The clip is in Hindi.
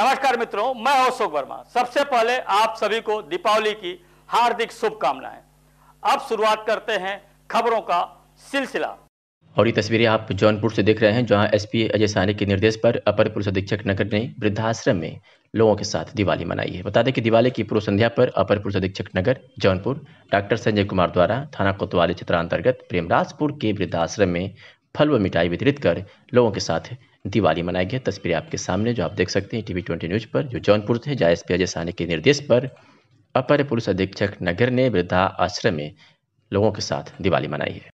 नमस्कार मित्रों मैं अशोक वर्मा सबसे पहले आप सभी को दीपावली की हार्दिक शुभकामनाएं अब शुरुआत करते हैं खबरों का सिलसिला और ये तस्वीरें आप जौनपुर से देख रहे हैं जहां एसपी अजय सहनी के निर्देश पर अपर पुलिस अधीक्षक नगर ने वृद्धाश्रम में लोगों के साथ दिवाली मनाई है बता दें कि दिवाली की पूर्व संध्या पर अपर पुलिस अधीक्षक नगर जौनपुर डॉक्टर संजय कुमार द्वारा थाना कोतवाली क्षेत्र अंतर्गत प्रेमराजपुर के वृद्धाश्रम में फल व मिठाई वितरित कर लोगों के साथ दिवाली मनाई गई तस्वीरें आपके सामने जो आप देख सकते हैं टीवी ट्वेंटी न्यूज पर जो जौनपुर थे जायस पी अजय साने के निर्देश पर अपर पुलिस अधीक्षक नगर ने वृद्धा आश्रम में लोगों के साथ दिवाली मनाई है